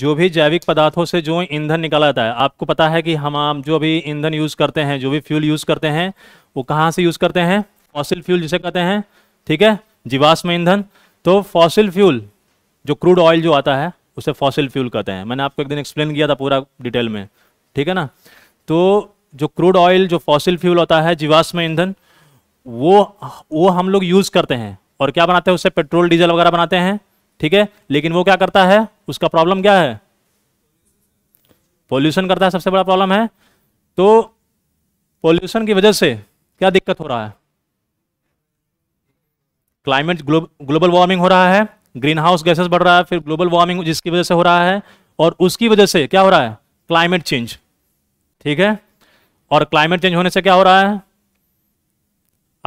जो भी जैविक पदार्थों से जो ईंधन निकाला जाता है आपको पता है कि हम आप जो भी ईंधन यूज़ करते हैं जो भी फ्यूल यूज़ करते हैं वो कहाँ से यूज़ करते हैं फॉसिल फ्यूल जिसे कहते हैं ठीक है जीवाश्म ईंधन तो फॉसिल फ्यूल जो क्रूड ऑयल जो आता है उसे फॉसिल फ्यूल कहते हैं मैंने आपको एक दिन एक्सप्लेन किया था पूरा डिटेल में ठीक है ना तो जो क्रूड ऑयल जो फॉसिल फ्यूल होता है जीवाश्म ईंधन वो वो हम लोग यूज़ करते हैं और क्या बनाते हैं उससे पेट्रोल डीजल वगैरह बनाते हैं ठीक है लेकिन वो क्या करता है उसका प्रॉब्लम क्या है पॉल्यूशन करता है सबसे बड़ा प्रॉब्लम है तो पॉल्यूशन की वजह से क्या दिक्कत हो रहा है क्लाइमेट ग्लोबल वार्मिंग हो रहा है ग्रीन हाउस गैसेस बढ़ रहा है फिर ग्लोबल वार्मिंग जिसकी वजह से हो रहा है और उसकी वजह से क्या हो रहा है क्लाइमेट चेंज ठीक है और क्लाइमेट चेंज होने से क्या हो रहा है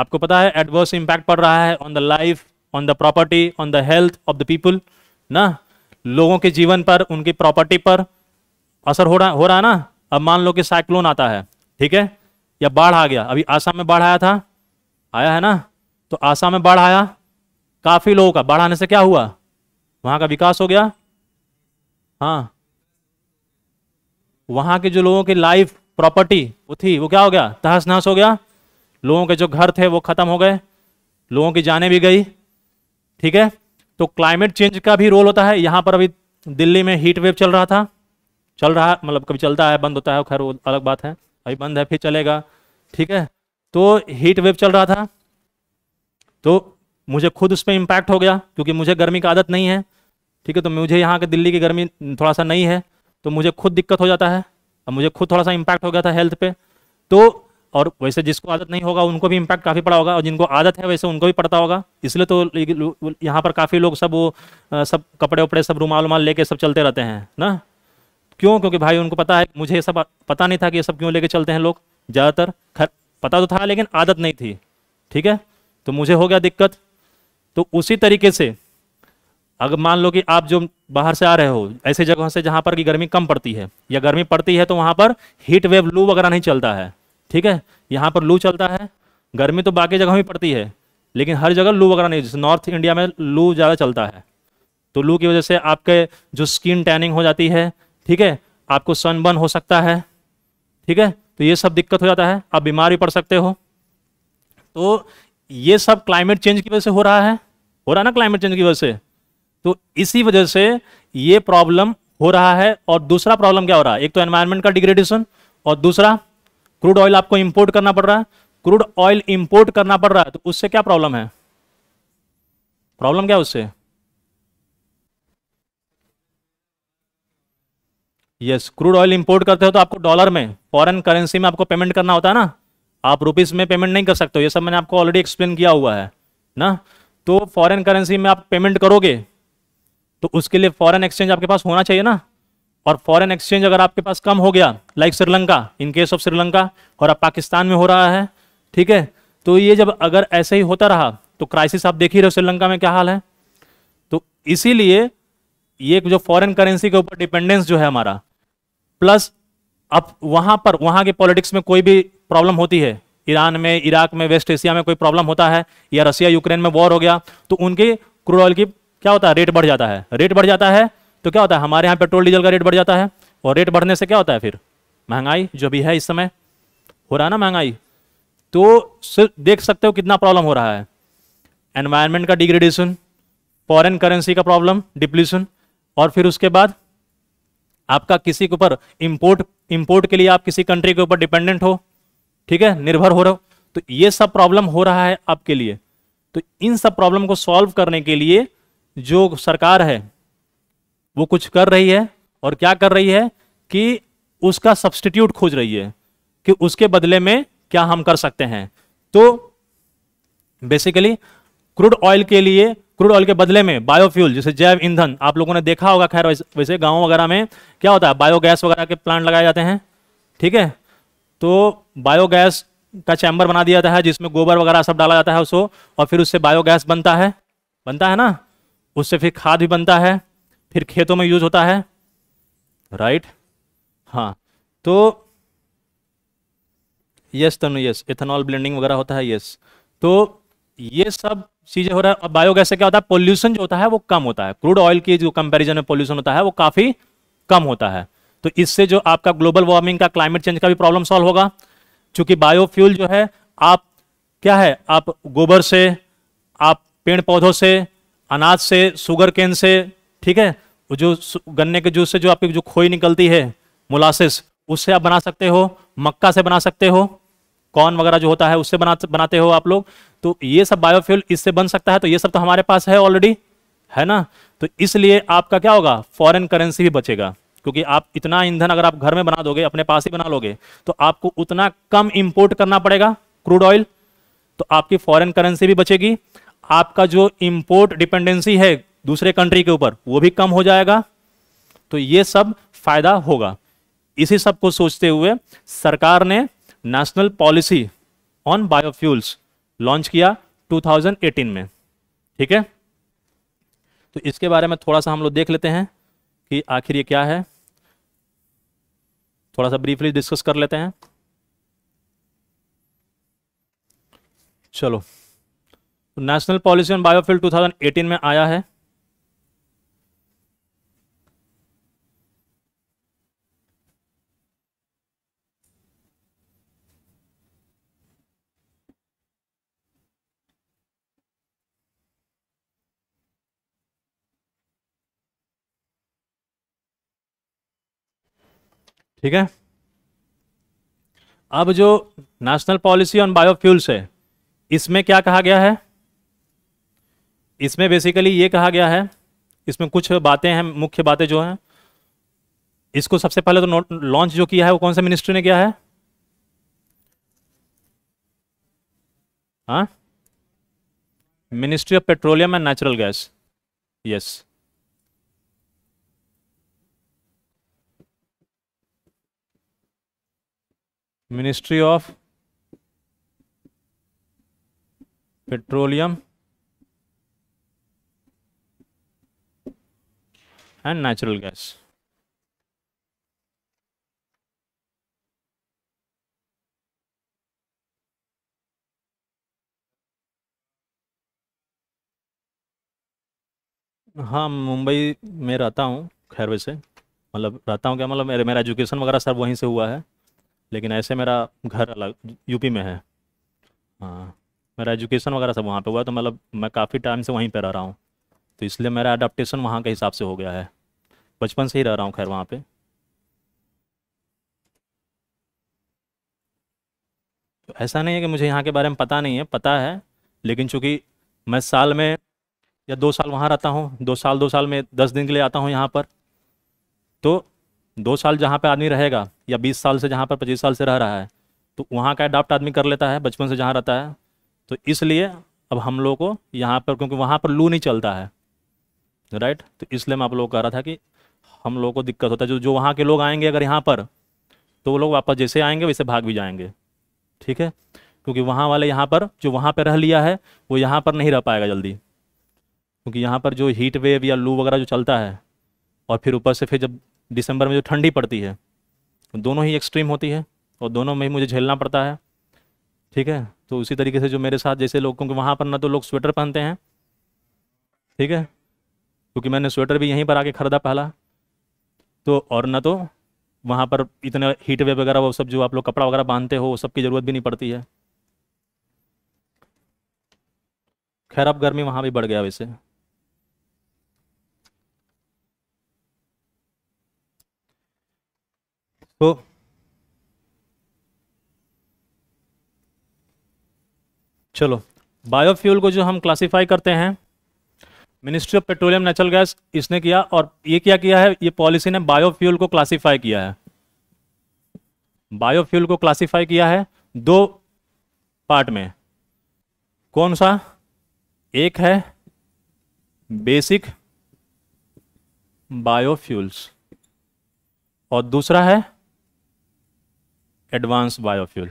आपको पता है एडवर्स इंपैक्ट पड़ रहा है on the life on the property on the health of the people ना लोगों के जीवन पर उनकी प्रॉपर्टी पर असर हो रहा हो रहा है ना अब मान लो कि साइक्लोन आता है ठीक है या बाढ़ आ गया अभी आसाम में बाढ़ आया था आया है ना तो आसाम में बाढ़ आया काफ़ी लोगों का बाढ़ आने से क्या हुआ वहां का विकास हो गया हाँ वहां के जो लोगों की लाइफ प्रॉपर्टी वो थी वो क्या हो गया तहस नहस हो गया लोगों के जो घर थे वो ख़त्म हो गए लोगों की जाने भी गई ठीक है तो क्लाइमेट चेंज का भी रोल होता है यहां पर अभी दिल्ली में हीट वेव चल रहा था चल रहा है मतलब कभी चलता है बंद होता है खैर वो अलग बात है अभी बंद है फिर चलेगा ठीक है तो हीट वेव चल रहा था तो मुझे खुद उस पर इम्पैक्ट हो गया क्योंकि मुझे गर्मी का आदत नहीं है ठीक है तो मुझे यहाँ के दिल्ली की गर्मी थोड़ा सा नहीं है तो मुझे खुद दिक्कत हो जाता है अब मुझे खुद थोड़ा सा इम्पैक्ट हो गया था हेल्थ पे तो और वैसे जिसको आदत नहीं होगा उनको भी इम्पैक्ट काफ़ी पड़ा होगा और जिनको आदत है वैसे उनको भी पड़ता होगा इसलिए तो यहाँ पर काफ़ी लोग सब वो सब कपड़े वपड़े सब रुमाल उमाल लेके सब चलते रहते हैं ना क्यों क्योंकि भाई उनको पता है मुझे ये सब पता नहीं था कि ये सब क्यों लेके चलते हैं लोग ज़्यादातर खैर पता तो था लेकिन आदत नहीं थी ठीक है तो मुझे हो गया दिक्कत तो उसी तरीके से अगर मान लो कि आप जो बाहर से आ रहे हो ऐसी जगहों से जहाँ पर कि गर्मी कम पड़ती है या गर्मी पड़ती है तो वहाँ पर हीट वेव लू वगैरह नहीं चलता है ठीक है यहाँ पर लू चलता है गर्मी तो बाकी जगह भी पड़ती है लेकिन हर जगह लू वगैरह नहीं जैसे नॉर्थ इंडिया में लू ज़्यादा चलता है तो लू की वजह से आपके जो स्किन टैनिंग हो जाती है ठीक है आपको सनबर्न हो सकता है ठीक है तो ये सब दिक्कत हो जाता है आप बीमार भी पड़ सकते हो तो ये सब क्लाइमेट चेंज की वजह से हो रहा है हो रहा है ना क्लाइमेट चेंज की वजह से तो इसी वजह से ये प्रॉब्लम हो रहा है और दूसरा प्रॉब्लम क्या हो रहा है एक तो एनवायरमेंट का डिग्रेडेशन और दूसरा क्रूड ऑयल आपको इंपोर्ट करना पड़ रहा है क्रूड ऑयल इंपोर्ट करना पड़ रहा है तो उससे क्या प्रॉब्लम है प्रॉब्लम क्या उससे यस क्रूड ऑयल इंपोर्ट करते हो तो आपको डॉलर में फॉरेन करेंसी में आपको पेमेंट करना होता है ना आप रुपीस में पेमेंट नहीं कर सकते हो ये सब मैंने आपको ऑलरेडी एक्सप्लेन किया हुआ है ना तो फॉरेन करेंसी में आप पेमेंट करोगे तो उसके लिए फॉरेन एक्सचेंज आपके पास होना चाहिए ना और फॉरेन एक्सचेंज अगर आपके पास कम हो गया like Sri Lanka in case of Sri Lanka और अब पाकिस्तान में हो रहा है ठीक है तो ये जब अगर ऐसे ही होता रहा तो क्राइसिस आप देख ही रहे हो श्रीलंका में क्या हाल है तो इसीलिए ये जो फॉरेन करेंसी के ऊपर डिपेंडेंस जो है हमारा प्लस अब वहां पर वहां के पॉलिटिक्स में कोई भी प्रॉब्लम होती है ईरान में इराक में वेस्ट एशिया में कोई प्रॉब्लम होता है या रसिया यूक्रेन में वॉर हो गया तो उनके क्रूड ऑयल की क्या होता है रेट बढ़ जाता है रेट बढ़ जाता है तो क्या होता है हमारे यहाँ पेट्रोल डीजल का रेट बढ़ जाता है और रेट बढ़ने से क्या होता है फिर महंगाई जो भी है इस समय हो रहा है ना महंगाई तो देख सकते हो कितना प्रॉब्लम हो रहा है एनवायरमेंट का डिग्रेडेशन फॉरन करेंसी का प्रॉब्लम डिप्लीशन और फिर उसके बाद आपका किसी के ऊपर इंपोर्ट इंपोर्ट के लिए आप किसी कंट्री के ऊपर डिपेंडेंट हो ठीक है निर्भर हो रहे हो तो ये सब प्रॉब्लम हो रहा है आपके लिए तो इन सब प्रॉब्लम को सॉल्व करने के लिए जो सरकार है वो कुछ कर रही है और क्या कर रही है कि उसका सब्सटीट्यूट खोज रही है कि उसके बदले में क्या हम कर सकते हैं तो बेसिकली क्रूड ऑयल के लिए क्रूड ऑयल के बदले में बायोफ्यूल जैसे जैव ईंधन आप लोगों ने देखा होगा खैर वैसे गाँव वगैरह में क्या होता है बायोगैस वगैरह के प्लांट लगाए जाते हैं ठीक है तो बायोगैस का चैम्बर बना दिया जाता है जिसमें गोबर वगैरह सब डाला जाता है उसको और फिर उससे बायोगैस बनता है बनता है ना उससे फिर खाद भी बनता है फिर खेतों में यूज होता है राइट हाँ तो yes Tanu yes ethanol blending वगैरह होता है यस तो ये सब चीजें हो रहा है बायोगैस से क्या होता है पोल्यूशन जो होता है वो कम होता है क्रूड ऑयल की जो कंपैरिजन में पोल्यूशन होता है वो काफी कम होता है तो इससे जो आपका ग्लोबल वार्मिंग का क्लाइमेट चेंज का भी प्रॉब्लम सॉल्व होगा चूंकि बायोफ्यूल जो है आप क्या है आप गोबर से आप पेड़ पौधों से अनाज से शुगर केन से ठीक है वो जो गन्ने के जूस से जो आपकी जो खोई निकलती है मोलासिस उससे आप बना सकते हो मक्का से बना सकते हो कॉर्न वगैरह जो होता है उससे बना बनाते हो आप लोग तो ये सब बायोफ्यूल इससे बन सकता है तो ये सब तो हमारे पास है ऑलरेडी है ना तो इसलिए आपका क्या होगा फॉरेन करेंसी भी बचेगा क्योंकि आप इतना ईंधन अगर आप घर में बना दोगे अपने पास ही बना लोगे तो आपको उतना कम इंपोर्ट करना पड़ेगा क्रूड ऑयल तो आपकी फॉरेन करेंसी भी बचेगी आपका जो इंपोर्ट डिपेंडेंसी है दूसरे कंट्री के ऊपर वो भी कम हो जाएगा तो ये सब फायदा होगा इसी सब को सोचते हुए सरकार ने national policy on biofuels launch किया 2018 में ठीक है तो इसके बारे में थोड़ा सा हम लोग देख लेते हैं कि आखिर ये क्या है थोड़ा सा ब्रीफली डिस्कस कर लेते हैं चलो नेशनल पॉलिसी ऑन बायोफ्यूल 2018 में आया है ठीक है अब जो नेशनल पॉलिसी ऑन बायोफ्यूल्स है इसमें क्या कहा गया है इसमें बेसिकली ये कहा गया है इसमें कुछ बातें हैं मुख्य बातें जो हैं इसको सबसे पहले तो लॉन्च जो किया है वो कौन सा मिनिस्ट्री ने किया है ministry of petroleum and natural gas yes ministry of petroleum and natural gas हाँ मुंबई में रहता हूँ खैर वैसे मतलब रहता हूँ क्या मतलब मेरा मेरा एजुकेशन वगैरह सब वहीं से हुआ है लेकिन ऐसे मेरा घर अलग यूपी में है हाँ मेरा एजुकेशन वगैरह सब वहाँ पे हुआ है तो मतलब मैं काफ़ी टाइम से वहीं पे रह रहा हूँ तो इसलिए मेरा अडाप्टेशन वहाँ के हिसाब से हो गया है बचपन से ही रह रहा हूँ खैर वहाँ पे तो ऐसा नहीं है कि मुझे यहाँ के बारे में पता नहीं है पता है लेकिन चूँकि मैं साल में या दो साल वहाँ रहता हूँ दो साल दो साल में दस दिन के लिए आता हूँ यहाँ पर तो दो साल जहाँ पे आदमी रहेगा या बीस साल से जहाँ पर पच्चीस साल से रह रहा है तो वहाँ का अडाप्ट आदमी कर लेता है बचपन से जहाँ रहता है तो इसलिए अब हम लोग को यहाँ पर क्योंकि वहाँ पर लू नहीं चलता है राइट तो इसलिए मैं आप लोग कह रहा था कि हम लोगों को दिक्कत होता है जो जो वहाँ के लोग आएंगे अगर यहाँ पर तो वो लोग वापस जैसे आएंगे वैसे भाग भी जाएंगे ठीक है क्योंकि वहाँ वाले यहाँ पर जो वहाँ पर रह लिया है वो यहाँ पर नहीं रह पाएगा जल्दी क्योंकि यहाँ पर जो हीट वेव या लू वगैरह जो चलता है और फिर ऊपर से फिर जब दिसंबर में जो ठंडी पड़ती है दोनों ही एक्सट्रीम होती है और दोनों में ही मुझे झेलना पड़ता है ठीक है तो उसी तरीके से जो मेरे साथ जैसे लोग क्योंकि वहाँ पर ना तो लोग स्वेटर पहनते हैं ठीक है क्योंकि मैंने स्वेटर भी यहीं पर आके ख़रीदा पहला तो और ना तो वहाँ पर इतना हीट वेव वगैरह वो सब जो आप लोग कपड़ा वगैरह बांधते हो वो सब की ज़रूरत भी नहीं पड़ती है खैर अब गर्मी वहाँ भी बढ़ गया वैसे तो चलो बायोफ्यूल को जो हम क्लासिफाई करते हैं ministry of petroleum natural gas इसने किया और ये क्या किया है ये पॉलिसी ने बायोफ्यूल को क्लासिफाई किया है बायोफ्यूल को क्लासिफाई किया है दो पार्ट में कौन सा एक है बेसिक बायोफ्यूल्स और दूसरा है advanced biofuel.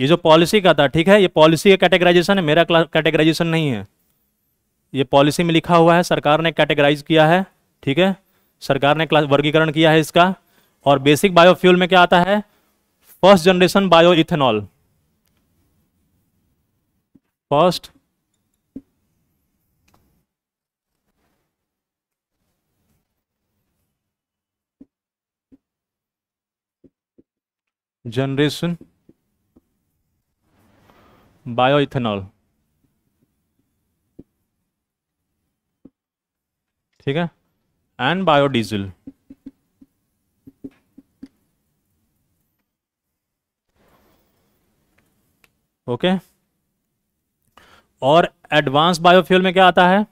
ये जो पॉलिसी का था ठीक है ये पॉलिसी का कैटेगराइजेशन है मेरा कैटेगराइजेशन नहीं है ये पॉलिसी में लिखा हुआ है सरकार ने कैटेगराइज किया है ठीक है सरकार ने क्लास वर्गीकरण किया है इसका और बेसिक बायोफ्यूल में क्या आता है first generation bio ethanol first generation bioethanol ठीक है एंड बायोडीजल ओके और एडवांस बायोफ्यूल में क्या आता है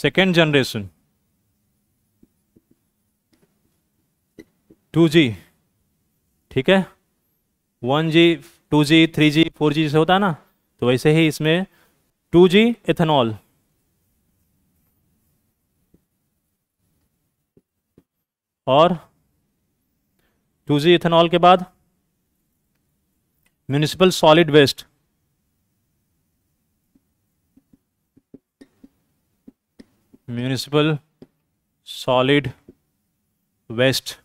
सेकेंड जनरेशन टू जी ठीक है one G two G three G four G जैसे होता है ना तो वैसे ही इसमें टू जी एथेनॉल और टू जी इथेनॉल के बाद municipal solid waste municipal solid waste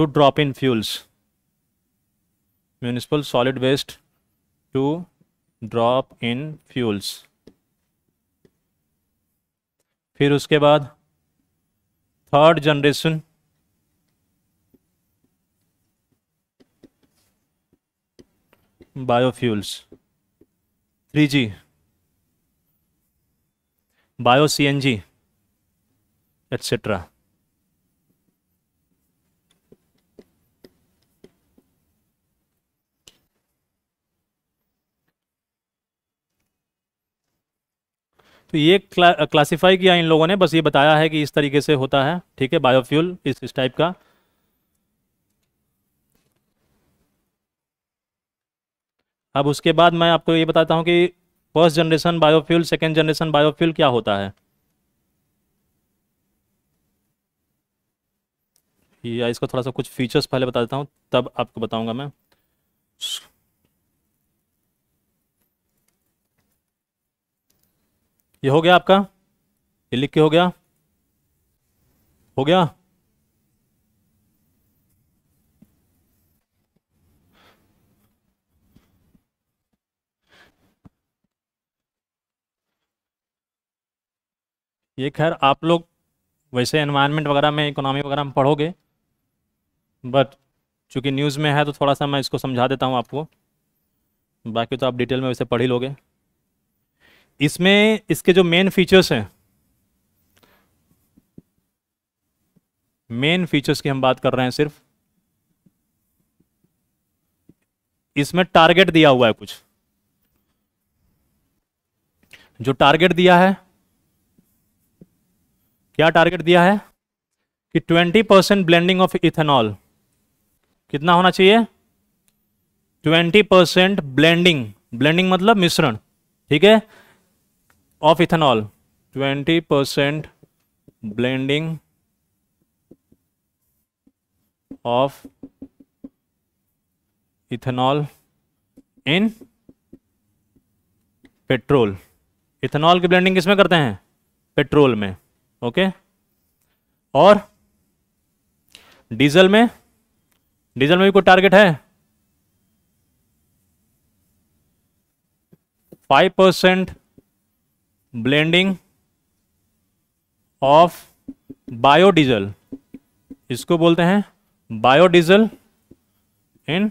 to drop in fuels municipal solid waste to drop in fuels फिर उसके बाद third generation biofuels three G bio C N G et cetera तो ये क्ला, classify किया इन लोगों ने बस ये बताया है कि इस तरीके से होता है ठीक है बायोफ्यूल इस इस टाइप का अब उसके बाद मैं आपको ये बताता हूँ कि first generation biofuel second generation biofuel क्या होता है या इसका थोड़ा सा कुछ फीचर्स पहले बता देता हूँ तब आपको बताऊंगा मैं ये हो गया आपका ये लिख के हो गया हो गया ये खैर आप लोग वैसे एनवायरनमेंट वगैरह में इकोनॉमी वगैरह में पढ़ोगे बट चूंकि न्यूज़ में है तो थोड़ा सा मैं इसको समझा देता हूँ आपको बाकी तो आप डिटेल में वैसे पढ़ ही लोगे इसमें इसके जो मेन फीचर्स हैं मेन फीचर्स की हम बात कर रहे हैं सिर्फ इसमें टारगेट दिया हुआ है कुछ जो टारगेट दिया है क्या टारगेट दिया है कि 20 परसेंट ब्लेंडिंग ऑफ इथेनॉल कितना होना चाहिए 20 परसेंट ब्लेंडिंग ब्लेंडिंग मतलब मिश्रण ठीक है of ethanol twenty percent blending of ethanol in petrol ethanol की ब्लेंडिंग किसमें करते हैं पेट्रोल में ओके और डीजल में डीजल में भी कोई टारगेट है five percent blending of biodiesel इसको बोलते हैं बायोडीजल इन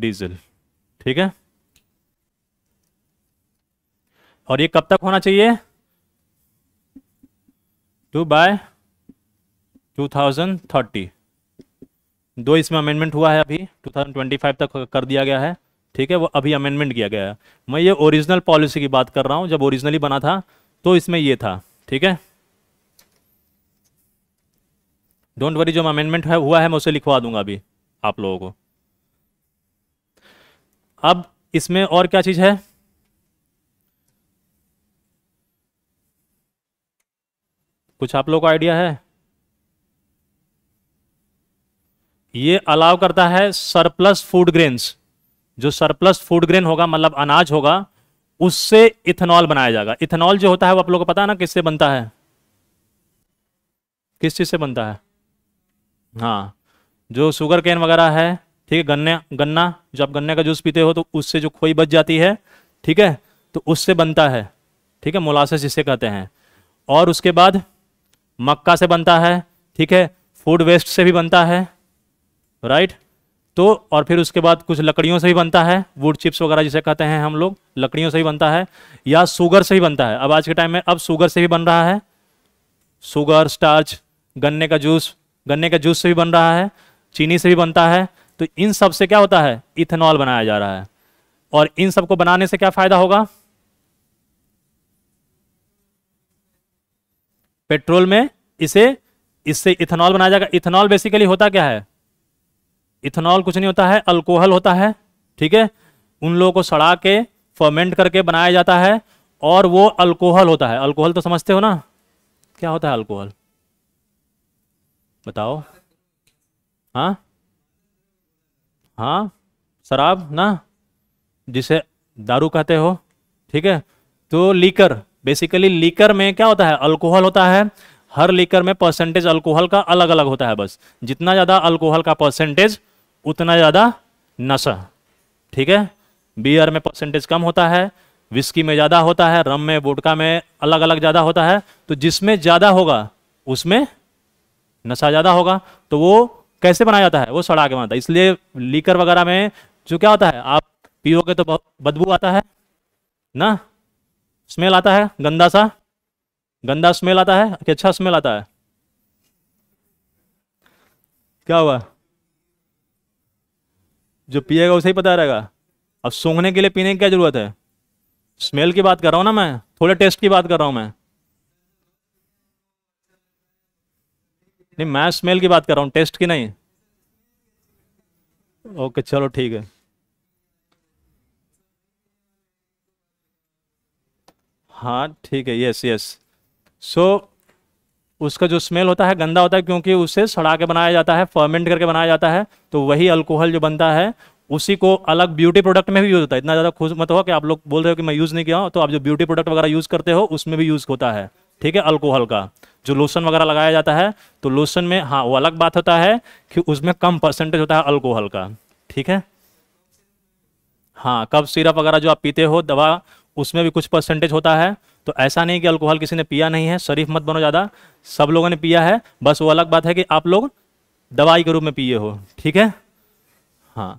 डीजल ठीक है और ये कब तक होना चाहिए टू बाय 2030 दो इसमें अमेंडमेंट हुआ है अभी 2025 तक कर दिया गया है ठीक है वो अभी अमेंडमेंट किया गया है मैं ये ओरिजिनल पॉलिसी की बात कर रहा हूं जब ओरिजिनली बना था तो इसमें ये था ठीक है डोंट वरी जो अमेंडमेंट है हुआ है मैं उसे लिखवा दूंगा अभी आप लोगों को अब इसमें और क्या चीज है कुछ आप लोगों को आइडिया है ये अलाउ करता है सरप्लस फूड ग्रेन्स जो सरप्लस फूड ग्रेन होगा मतलब अनाज होगा उससे इथेनॉल बनाया जाएगा इथेनॉल जो होता है वो आप लोग को पता है ना किससे बनता है किस चीज़ से बनता है हाँ जो शुगर कैन वगैरह है ठीक है गन्ने गन्ना जो आप गन्ने का जूस पीते हो तो उससे जो खोई बच जाती है ठीक है तो उससे बनता है ठीक है मोलासस जिसे कहते हैं और उसके बाद मक्का से बनता है ठीक है फूड वेस्ट से भी बनता है राइट तो और फिर उसके बाद कुछ लकड़ियों से ही बनता है वुड चिप्स वगैरह जिसे कहते हैं हम लोग लकड़ियों से ही बनता है या शुगर से ही बनता है अब आज के टाइम में अब शुगर से भी बन रहा है सुगर स्टार्च गन्ने का जूस गन्ने का जूस से भी बन रहा है चीनी से भी बनता है तो इन सब से क्या होता है इथेनॉल बनाया जा रहा है और इन सबको बनाने से क्या फायदा होगा पेट्रोल में इसे इससे इथेनॉल बनाया जाएगा इथेनॉल बेसिकली होता क्या है इथेनॉल कुछ नहीं होता है अल्कोहल होता है ठीक है उन लोगों को सड़ा के फर्मेंट करके बनाया जाता है और वो अल्कोहल होता है अल्कोहल तो समझते हो ना क्या होता है अल्कोहल बताओ हाँ हाँ शराब ना जिसे दारू कहते हो ठीक है तो लीकर बेसिकली लीकर में क्या होता है अल्कोहल होता है हर लीकर में परसेंटेज अल्कोहल का अलग अलग होता है बस जितना ज़्यादा अल्कोहल का परसेंटेज उतना ज़्यादा नशा ठीक है बियर में परसेंटेज कम होता है विस्की में ज़्यादा होता है रम में बोटका में अलग अलग ज़्यादा होता है तो जिसमें ज़्यादा होगा उसमें नशा ज़्यादा होगा तो वो कैसे बनाया जाता है वो सड़ा के बनाता है इसलिए लीकर वगैरह में जो क्या होता है आप पियोगे तो बदबू आता है ना स्मेल आता है गंदा सा गंदा स्मेल आता है कि अच्छा स्मेल आता है क्या हुआ जो पिएगा उसे ही पता रहेगा अब सूंघने के लिए पीने की क्या जरूरत है स्मेल की बात कर रहा हूँ ना मैं थोड़े टेस्ट की बात कर रहा हूँ मैं नहीं मैं स्मेल की बात कर रहा हूँ टेस्ट की नहीं ओके चलो ठीक है हाँ ठीक है यस यस सो उसका जो स्मेल होता है गंदा होता है क्योंकि उसे सड़ा के बनाया जाता है फर्मेंट करके बनाया जाता है तो वही अल्कोहल जो बनता है उसी को अलग ब्यूटी प्रोडक्ट में भी यूज होता है इतना ज़्यादा खुश मत हो कि आप लोग बोल रहे हो कि मैं यूज़ नहीं किया तो आप जो ब्यूटी प्रोडक्ट वगैरह यूज़ करते हो उसमें भी यूज़ होता है ठीक है अल्कोहल का जो लोशन वगैरह लगाया जाता है तो लोशन में हाँ वो अलग बात होता है कि उसमें कम परसेंटेज होता है अल्कोहल का ठीक है हाँ कब सिरप वगैरह जो आप पीते हो दवा उसमें भी कुछ परसेंटेज होता है तो ऐसा नहीं कि अल्कोहल किसी ने पिया नहीं है शरीफ मत बनो ज़्यादा सब लोगों ने पिया है बस वो अलग बात है कि आप लोग दवाई के रूप में पिए हो ठीक है हाँ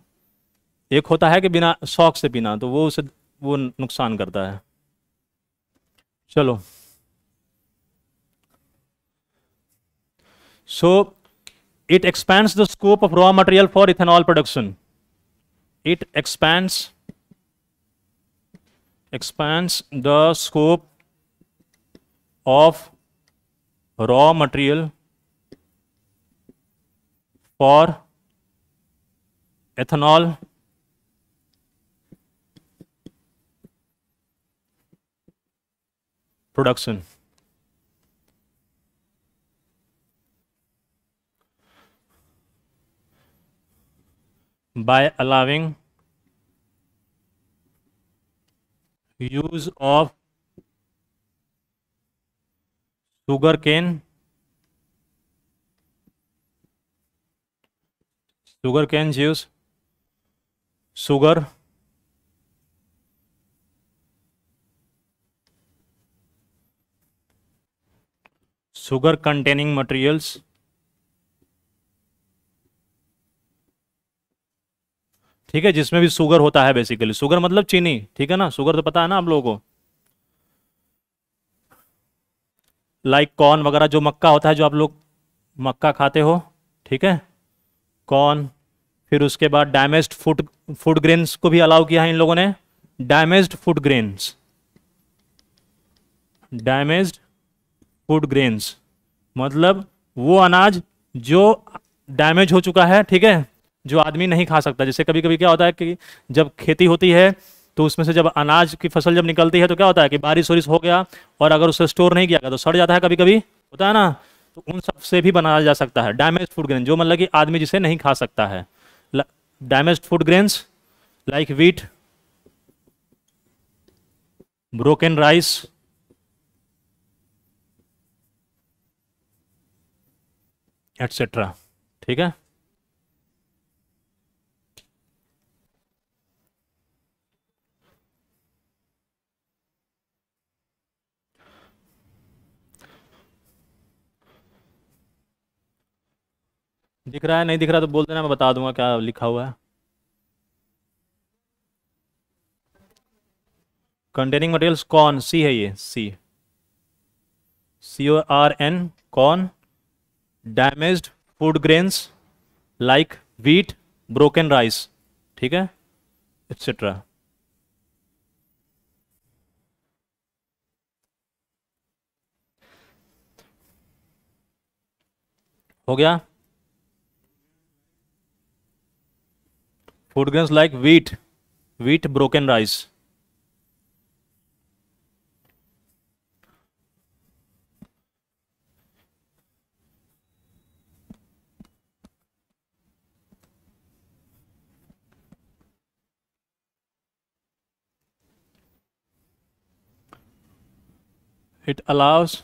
एक होता है कि बिना शौक से पीना तो वो उसे वो नुकसान करता है चलो so it expand the scope of raw material for ethanol production it expand expand the scope of raw material for ethanol production. by allowing use of sugar cane sugar cane juice sugar sugar containing materials ठीक है जिसमें भी sugar होता है basically sugar मतलब चीनी ठीक है ना सुगर तो पता है ना आप लोगों को लाइक कॉर्न वगैरह जो मक्का होता है जो आप लोग मक्का खाते हो ठीक है कॉर्न फिर उसके बाद डैमेज्ड फूड फूड ग्रेन्स को भी अलाउ किया है इन लोगों ने damaged food grains damaged food grains मतलब वो अनाज जो डैमेज हो चुका है ठीक है जो आदमी नहीं खा सकता जैसे कभी कभी क्या होता है कि जब खेती होती है तो उसमें से जब अनाज की फसल जब निकलती है तो क्या होता है कि बारिश वारिश हो गया और अगर उसे स्टोर नहीं किया गया तो सड़ जाता है कभी कभी होता है ना तो उन सब से भी बनाया जा सकता है डैमेज फूड ग्रेन जो मतलब कि आदमी जिसे नहीं खा सकता है damage food grains like wheat broken rice etcetera ठीक है दिख रहा है नहीं दिख रहा तो बोल देना मैं बता दूंगा क्या लिखा हुआ है कंटेनिंग मटेरियल्स कॉन सी है ये C C O R N corn damage food grains like wheat broken rice ठीक है एक्सेट्रा हो गया Food grains like wheat, wheat, broken rice. it allows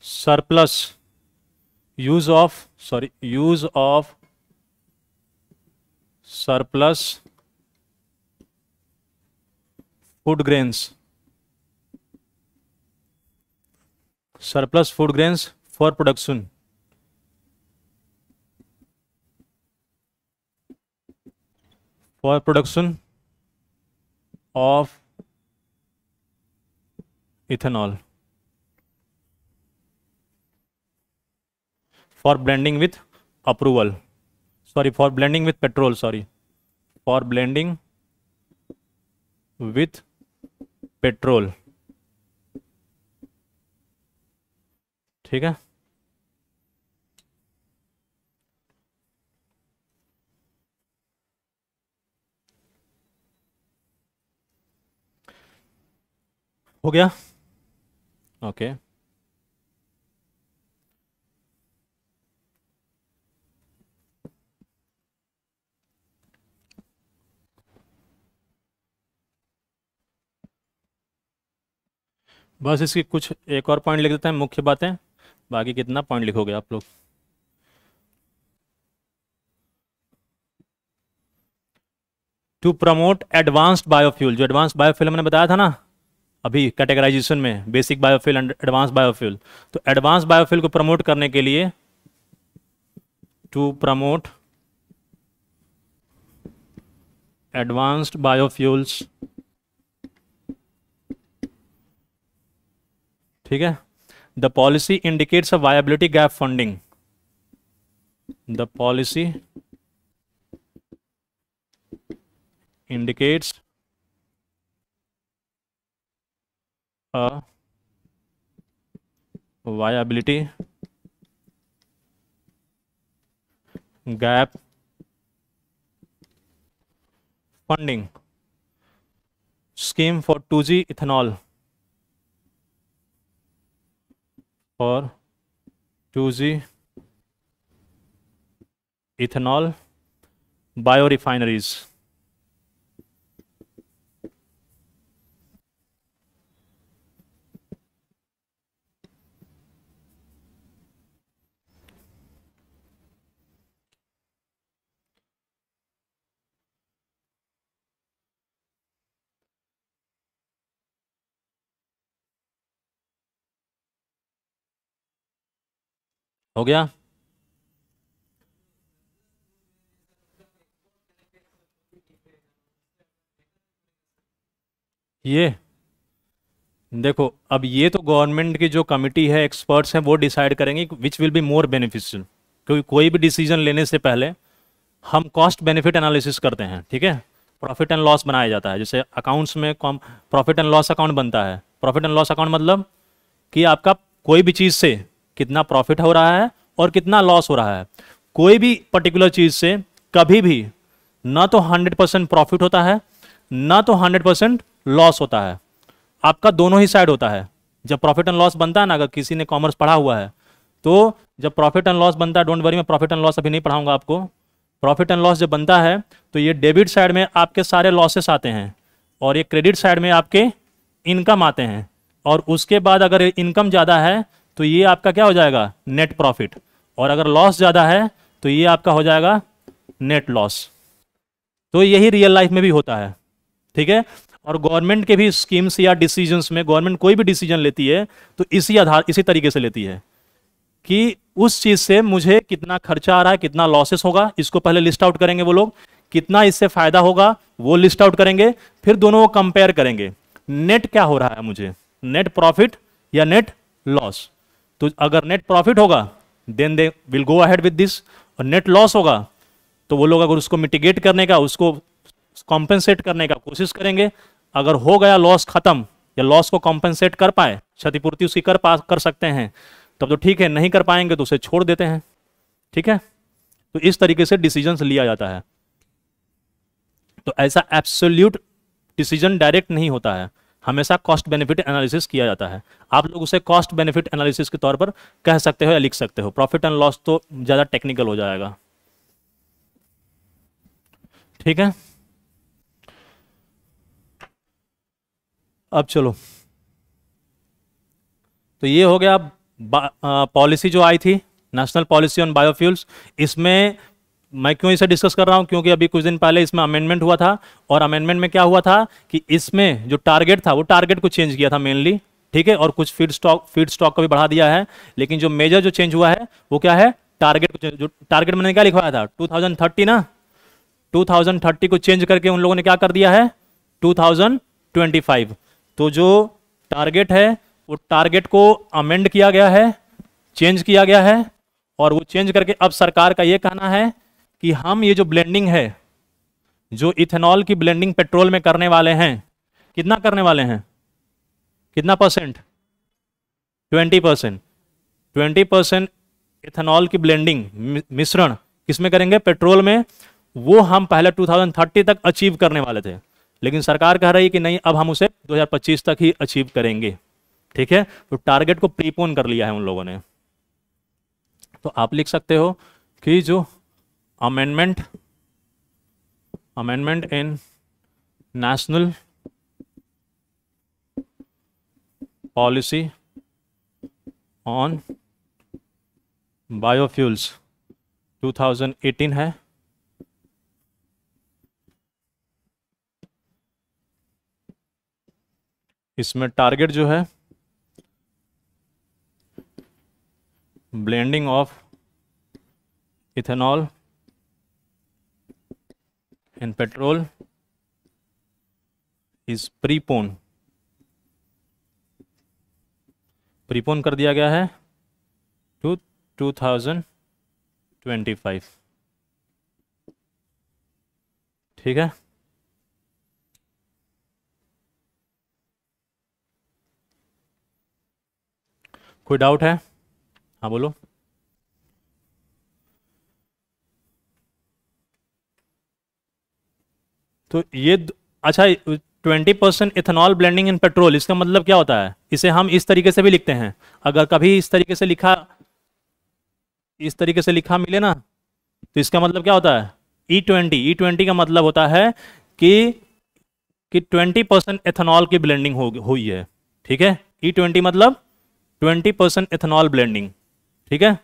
surplus use of sorry use of surplus food grains surplus food grains for production for production of ethanol for blending with approval sorry for blending with petrol sorry for blending with petrol ठीक है हो गया okay okay. बस इसकी कुछ एक और point लिख देते हैं मुख्य बातें बाकी कितना पॉइंट लिखोगे आप लोग टू प्रमोट एडवांस्ड बायोफ्यूल जो एडवांस बायोफ्यूल हमने बताया था ना अभी कैटेगराइजेशन में basic biofuel and advance biofuel तो एडवांस बायोफ्यूल को प्रमोट करने के लिए टू प्रमोट एडवांस्ड बायोफ्यूल्स ठीक है the policy indicates a viability gap funding the policy indicates a viability gap funding scheme for two G ethanol और two G ethanol bio refineries हो गया ये देखो अब ये तो गवर्नमेंट की जो कमिटी है एक्सपर्ट्स हैं वो डिसाइड करेंगे which will be more beneficial क्योंकि कोई भी डिसीजन लेने से पहले हम कॉस्ट बेनिफिट एनालिसिस करते हैं ठीक है प्रॉफिट एंड लॉस बनाया जाता है जैसे अकाउंट्स में प्रॉफिट एंड लॉस अकाउंट बनता है प्रॉफिट एंड लॉस अकाउंट मतलब कि आपका कोई भी चीज़ से कितना प्रॉफिट हो रहा है और कितना लॉस हो रहा है कोई भी पर्टिकुलर चीज से कभी भी ना तो 100 परसेंट प्रॉफिट होता है ना तो 100 परसेंट लॉस होता है आपका दोनों ही साइड होता है जब प्रॉफिट एंड लॉस बनता है ना अगर किसी ने कॉमर्स पढ़ा हुआ है तो जब प्रॉफिट एंड लॉस बनता है डोंट वरी मैं प्रॉफिट एंड लॉस अभी नहीं पढ़ाऊंगा आपको प्रॉफिट एंड लॉस जब बनता है तो ये डेबिट साइड में आपके सारे लॉसेस आते हैं और ये क्रेडिट साइड में आपके इनकम आते हैं और उसके बाद अगर इनकम ज़्यादा है तो ये आपका क्या हो जाएगा नेट प्रॉफिट और अगर लॉस ज़्यादा है तो ये आपका हो जाएगा नेट लॉस तो यही रियल लाइफ में भी होता है ठीक है और गवर्नमेंट के भी स्कीम्स या डिसीजंस में गवर्नमेंट कोई भी डिसीजन लेती है तो इसी आधार इसी तरीके से लेती है कि उस चीज़ से मुझे कितना खर्चा आ रहा है कितना लॉसेस होगा इसको पहले लिस्ट आउट करेंगे वो लोग कितना इससे फ़ायदा होगा वो लिस्ट आउट करेंगे फिर दोनों को कंपेयर करेंगे नेट क्या हो रहा है मुझे नेट प्रॉफिट या नेट लॉस तो अगर नेट प्रॉफिट होगा then they will go ahead with this और नेट लॉस होगा तो वो लोग अगर उसको मिटिगेट करने का उसको कॉम्पेंसेट करने का कोशिश करेंगे अगर हो गया लॉस खत्म या लॉस को कॉम्पेंसेट कर पाए क्षतिपूर्ति उसकी कर पा कर सकते हैं तब तो ठीक है नहीं कर पाएंगे तो उसे छोड़ देते हैं ठीक है तो इस तरीके से डिसीजन लिया जाता है तो ऐसा एब्सोल्यूट डिसीजन डायरेक्ट नहीं होता है हमेशा कॉस्ट बेनिफिट एनालिसिस किया जाता है आप लोग उसे कॉस्ट बेनिफिट एनालिसिस के तौर पर कह सकते हो या लिख सकते हो प्रॉफिट एंड लॉस तो ज़्यादा टेक्निकल हो जाएगा ठीक है अब चलो तो ये हो गया पॉलिसी जो आई थी नेशनल पॉलिसी ऑन बायोफ्यूल्स इसमें मैं क्यों इसे डिस्कस कर रहा हूं क्योंकि अभी कुछ दिन पहले इसमें अमेंडमेंट हुआ था और अमेंडमेंट में क्या हुआ था कि इसमें जो टारगेट था वो टारगेट को चेंज किया था मेनली ठीक है और कुछ फीड स्टॉक फीड स्टॉक को भी बढ़ा दिया है लेकिन जो मेजर जो चेंज हुआ है वो क्या है टारगेट जो टारगेट मैंने क्या लिखवाया था टू ना टू को चेंज करके उन लोगों ने क्या कर दिया है टू तो जो टारगेट है वो टारगेट को अमेंड किया गया है चेंज किया गया है और वो चेंज करके अब सरकार का ये कहना है कि हम ये जो ब्लेंडिंग है जो इथेनॉल की ब्लेंडिंग पेट्रोल में करने वाले हैं कितना करने वाले हैं कितना percent twenty percent twenty percent ethanol की ब्लेंडिंग मिश्रण किसमें करेंगे पेट्रोल में वो हम पहले 2030 तक अचीव करने वाले थे लेकिन सरकार कह रही है कि नहीं अब हम उसे 2025 तक ही अचीव करेंगे ठीक है तो टारगेट को प्रीपोन कर लिया है उन लोगों ने तो आप लिख सकते हो कि जो amendment amendment in national policy on biofuels 2018 है इसमें टारगेट जो है blending of ethanol and petrol is prepone prepone कर दिया गया है to two thousand twenty five ठीक है कोई डाउट है हाँ बोलो तो ये अच्छा twenty percent ethanol blending in petrol इसका मतलब क्या होता है इसे हम इस तरीके से भी लिखते हैं अगर कभी इस तरीके से लिखा इस तरीके से लिखा मिले ना तो इसका मतलब क्या होता है ई ट्वेंटी ई ट्वेंटी का मतलब होता है कि कि ट्वेंटी परसेंट एथेनॉल की ब्लेंडिंग हो हुई है ठीक है ई e ट्वेंटी मतलब ट्वेंटी परसेंट एथेनॉल ब्लेंडिंग ठीक है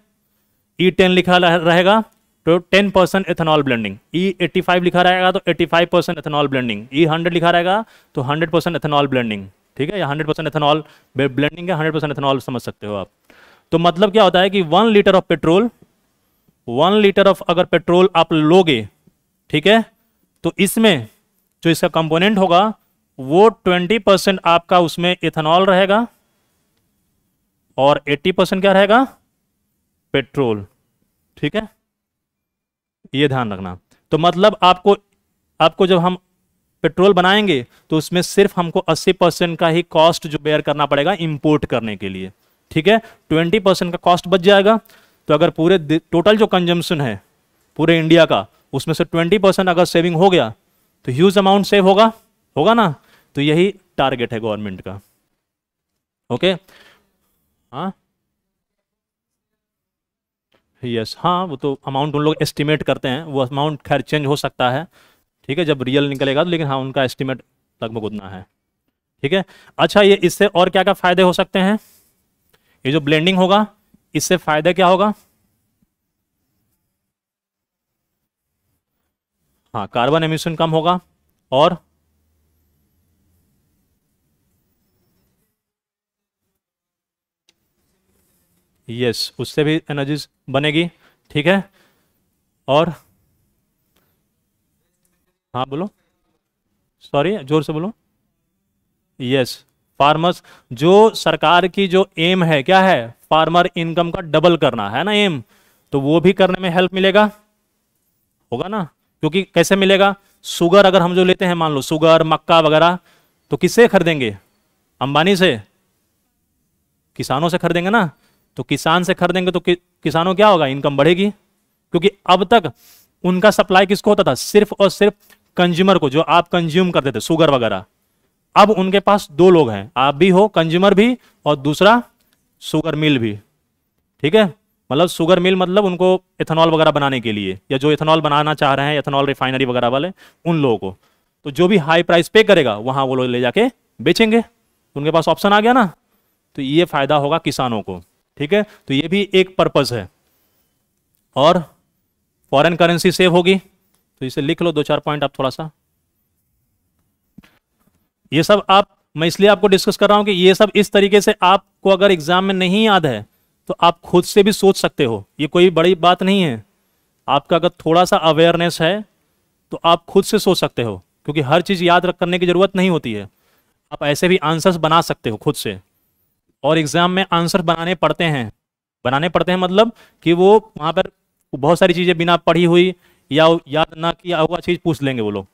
ई e टेन लिखा रहेगा तो 10 परसेंट एथेनॉल ब्लेंडिंग ई 85 लिखा रहेगा तो 85 परसेंट एथेनॉल ब्लेंडिंग ई 100 लिखा रहेगा तो 100 परसेंट एथेनॉल ब्लेंडिंग ठीक है या 100 परसेंट एथेनॉल ब्लेंडिंग है 100 परसेंट एथेनॉल समझ सकते हो आप तो मतलब क्या होता है कि one litre of petrol one litre of अगर पेट्रोल आप लोगे ठीक है तो इसमें जो इसका कंपोनेंट होगा वो ट्वेंटी परसेंट आपका उसमें इथेनॉल रहेगा और एट्टी परसेंट क्या रहेगा पेट्रोल ठीक है ये ध्यान रखना तो मतलब आपको आपको जब हम पेट्रोल बनाएंगे तो उसमें सिर्फ हमको 80 परसेंट का ही कॉस्ट जो बेयर करना पड़ेगा इंपोर्ट करने के लिए ठीक है 20 परसेंट का कॉस्ट बच जाएगा तो अगर पूरे टोटल जो कंजम्पशन है पूरे इंडिया का उसमें से 20 परसेंट अगर सेविंग हो गया तो ह्यूज अमाउंट सेव होगा होगा ना तो यही टारगेट है गवर्नमेंट का ओके हाँ यस हाँ वो तो अमाउंट उन लोग एस्टिमेट करते हैं वो अमाउंट खैर चेंज हो सकता है ठीक है जब रियल निकलेगा तो लेकिन हाँ उनका एस्टिमेट लगभग उतना है ठीक है अच्छा ये इससे और क्या क्या फ़ायदे हो सकते हैं ये जो ब्लेंडिंग होगा इससे फ़ायदा क्या होगा हाँ कार्बन एमिशन कम होगा और यस उससे भी एनर्जीज बनेगी ठीक है और हाँ बोलो सॉरी जोर से बोलो यस फार्मर्स जो सरकार की जो एम है क्या है फार्मर इनकम का डबल करना है ना एम तो वो भी करने में हेल्प मिलेगा होगा ना क्योंकि कैसे मिलेगा सुगर अगर हम जो लेते हैं मान लो सुगर मक्का वगैरह तो किससे खरीदेंगे अंबानी से किसानों से खरीदेंगे ना तो किसान से खरीदेंगे तो कि, किसानों क्या होगा इनकम बढ़ेगी क्योंकि अब तक उनका सप्लाई किसको होता था सिर्फ और सिर्फ कंज्यूमर को जो आप कंज्यूम करते थे शुगर वगैरह अब उनके पास दो लोग हैं आप भी हो कंज्यूमर भी और दूसरा शुगर मिल भी ठीक है मतलब शुगर मिल मतलब उनको इथेनॉल वगैरह बनाने के लिए या जो इथेनॉल बनाना चाह रहे हैं इथेनॉल रिफाइनरी वगैरह वाले उन लोगों को तो जो भी हाई प्राइस पे करेगा वहाँ वो लोग ले जाके बेचेंगे तो उनके पास ऑप्शन आ गया ना तो ये फायदा होगा किसानों को ठीक है तो ये भी एक पर्पज है और फॉरेन करेंसी सेव होगी तो इसे लिख लो दो चार पॉइंट आप थोड़ा सा ये सब आप मैं इसलिए आपको डिस्कस कर रहा हूं कि ये सब इस तरीके से आपको अगर एग्जाम में नहीं याद है तो आप खुद से भी सोच सकते हो ये कोई बड़ी बात नहीं है आपका अगर थोड़ा सा अवेयरनेस है तो आप खुद से सोच सकते हो क्योंकि हर चीज़ याद रख करने की ज़रूरत नहीं होती है आप ऐसे भी आंसर्स बना सकते हो खुद से और एग्ज़ाम में आंसर बनाने पड़ते हैं बनाने पड़ते हैं मतलब कि वो वहाँ पर बहुत सारी चीज़ें बिना पढ़ी हुई या याद ना किया हुआ चीज़ पूछ लेंगे वो लोग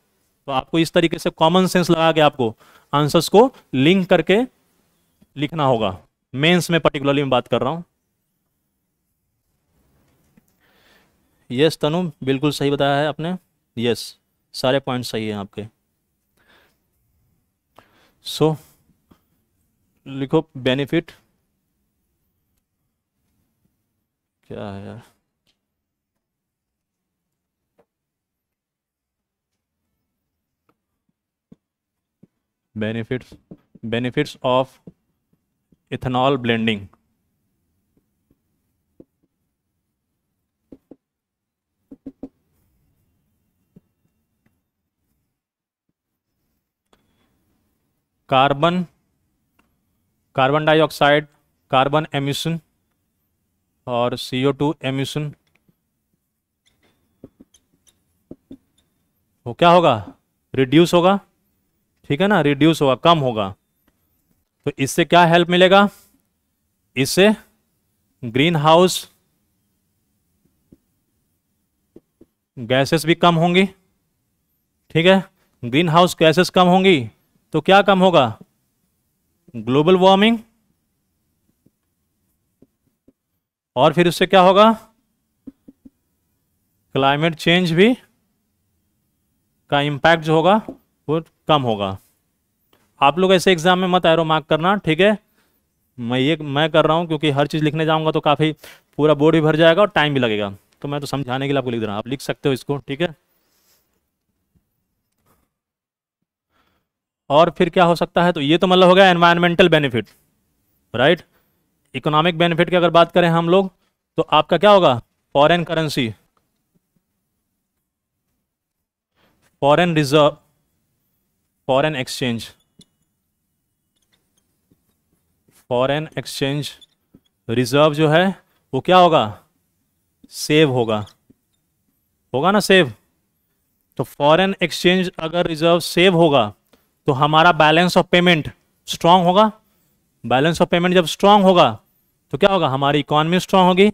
तो आपको इस तरीके से कॉमन सेंस लगा के आपको आंसर्स को लिंक करके लिखना होगा मेंस में पर्टिकुलरली मैं बात कर रहा हूँ यस तनु बिल्कुल सही बताया है आपने यस सारे पॉइंट सही हैं आपके सो so, लिखो बेनिफिट क्या है यार benefits benefits of ethanol blending carbon carbon dioxide carbon emission और सी ओ टू एमिशन वो क्या होगा रिड्यूस होगा ठीक है ना रिड्यूस होगा कम होगा तो इससे क्या हेल्प मिलेगा इससे ग्रीन हाउस गैसेस भी कम होंगी ठीक है ग्रीन हाउस गैसेस कम होंगी तो क्या कम होगा ग्लोबल वार्मिंग और फिर उससे क्या होगा क्लाइमेट चेंज भी का इम्पैक्ट जो होगा वो कम होगा आप लोग ऐसे एग्जाम में मत एरो मार्क करना ठीक है मैं ये मैं कर रहा हूँ क्योंकि हर चीज़ लिखने जाऊँगा तो काफ़ी पूरा बोर्ड भी भर जाएगा और टाइम भी लगेगा तो मैं तो समझाने के लिए आपको लिख दे रहा हूँ आप लिख सकते हो इसको ठीक है और फिर क्या हो सकता है तो ये तो मतलब हो गया environmental benefit right economic benefit की अगर बात करें हम लोग तो आपका क्या होगा foreign currency foreign reserve foreign exchange foreign exchange reserve जो है वो क्या होगा सेव होगा होगा ना सेव तो फॉरेन एक्सचेंज अगर रिजर्व सेव होगा तो हमारा बैलेंस ऑफ पेमेंट स्ट्रांग होगा बैलेंस ऑफ पेमेंट जब स्ट्रांग होगा तो क्या होगा हमारी इकोनॉमी स्ट्रांग होगी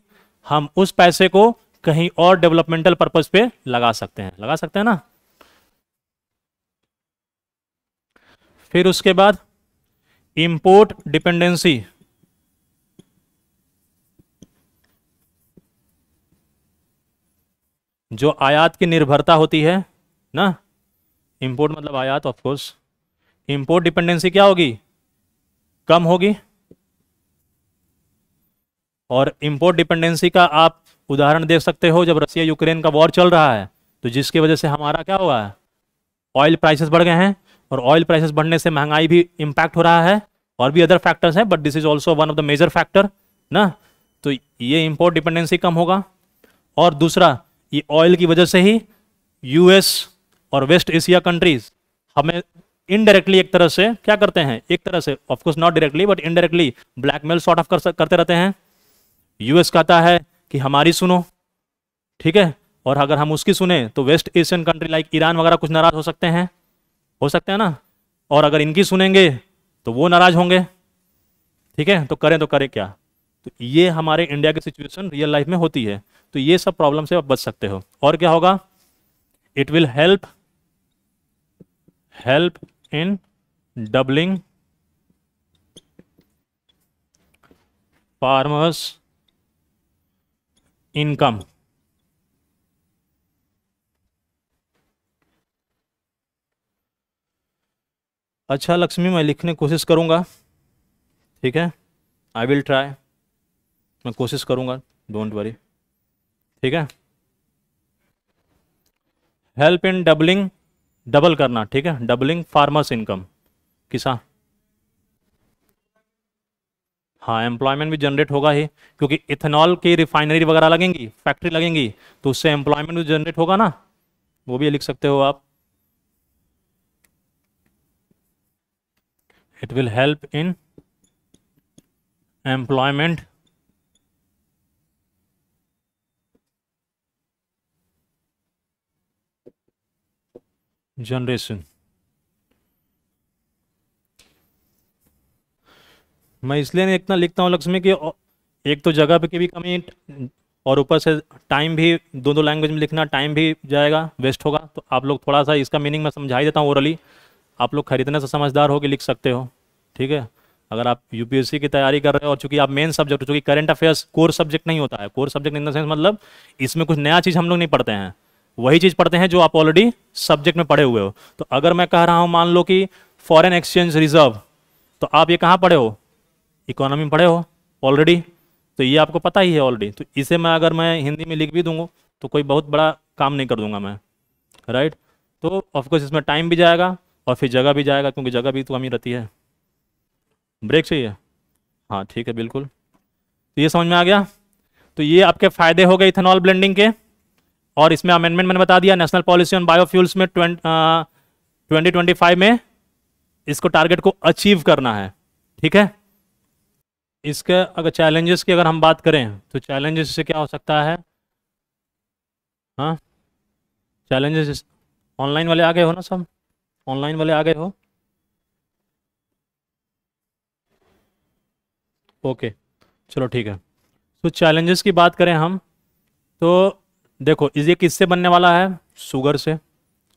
हम उस पैसे को कहीं और डेवलपमेंटल पर्पज पे लगा सकते हैं लगा सकते हैं ना फिर उसके बाद इंपोर्ट डिपेंडेंसी जो आयात की निर्भरता होती है ना इंपोर्ट मतलब आयात ऑफ कोर्स इंपोर्ट डिपेंडेंसी क्या होगी कम होगी और इंपोर्ट डिपेंडेंसी का आप उदाहरण देख सकते हो जब रसिया यूक्रेन का वॉर चल रहा है तो जिसकी वजह से हमारा क्या हुआ है ऑयल प्राइसेस बढ़ गए हैं और ऑयल प्राइसेस बढ़ने से महंगाई भी इंपैक्ट हो रहा है और भी अदर फैक्टर्स हैं but this is also one of the major factor ना तो ये इम्पोर्ट डिपेंडेंसी कम होगा और दूसरा ये ऑयल की वजह से ही यूएस और वेस्ट एशिया कंट्रीज हमें इनडायरेक्टली एक तरह से क्या करते हैं एक तरह से of course not directly but indirectly blackmail sort of करते रहते हैं यूएस कहता है कि हमारी सुनो ठीक है और अगर हम उसकी सुने तो West Asian country like Iran वगैरह कुछ नाराज हो सकते हैं हो सकते हैं ना और अगर इनकी सुनेंगे तो वो नाराज होंगे ठीक है तो करें तो करें क्या तो ये हमारे इंडिया की सिचुएशन रियल लाइफ में होती है तो ये सब प्रॉब्लम से आप बच सकते हो और क्या होगा it will help help in doubling farmers income अच्छा लक्ष्मी मैं लिखने की कोशिश करूँगा ठीक है आई विल ट्राई मैं कोशिश करूँगा डोंट वरी ठीक है हेल्प इन डबलिंग डबल करना ठीक है डबलिंग फार्मर्स इनकम किसान हाँ एम्प्लॉयमेंट भी जनरेट होगा ही क्योंकि इथेनॉल की रिफाइनरी वगैरह लगेंगी फैक्ट्री लगेंगी तो उससे एम्प्लॉयमेंट भी जनरेट होगा ना वो भी लिख सकते हो आप it will help in employment generation मैं इसलिए नहीं इतना लिखता हूँ लक्ष्मी कि एक तो जगह पे की भी कमी और ऊपर से टाइम भी दो दो लैंग्वेज में लिखना टाइम भी जाएगा वेस्ट होगा तो आप लोग थोड़ा सा इसका मीनिंग मैं समझा ही देता हूँ ओरली आप लोग खरीदने से समझदार हो कि लिख सकते हो ठीक है अगर आप यूपीएससी की तैयारी कर रहे हो और चूंकि आप मेन सब्जेक्ट हो चूंकि करंट अफेयर्स कोर सब्जेक्ट नहीं होता है core subject in the sense मतलब इसमें कुछ नया चीज़ हम लोग नहीं पढ़ते हैं वही चीज पढ़ते हैं जो आप ऑलरेडी सब्जेक्ट में पढ़े हुए हो तो अगर मैं कह रहा हूं मान लो कि फॉरेन एक्सचेंज रिजर्व तो आप ये कहाँ पढ़े हो इकोनॉमी में पढ़े हो ऑलरेडी तो ये आपको पता ही है ऑलरेडी तो इसे मैं अगर मैं हिंदी में लिख भी दूंगा तो कोई बहुत बड़ा काम नहीं कर दूंगा मैं राइट तो ऑफकोर्स इसमें टाइम भी जाएगा और फिर जगह भी जाएगा क्योंकि जगह भी तो कमी रहती है ब्रेक चाहिए हाँ ठीक है बिल्कुल तो ये समझ में आ गया तो ये आपके फ़ायदे हो गए इथेनॉल ब्लेंडिंग के और इसमें अमेंडमेंट मैंने बता दिया नेशनल पॉलिसी ऑन बायोफ्यूल्स में ट्वेंटी ट्वेंटी फाइव में इसको टारगेट को अचीव करना है ठीक है इसके अगर चैलेंजेस की अगर हम बात करें तो चैलेंजेस से क्या हो सकता है हाँ चैलेंजेस ऑनलाइन वाले आ गए हो ना सब ऑनलाइन वाले आ गए हो ओके चलो ठीक है तो चैलेंजेस की बात करें हम तो देखो ये किससे बनने वाला है शुगर से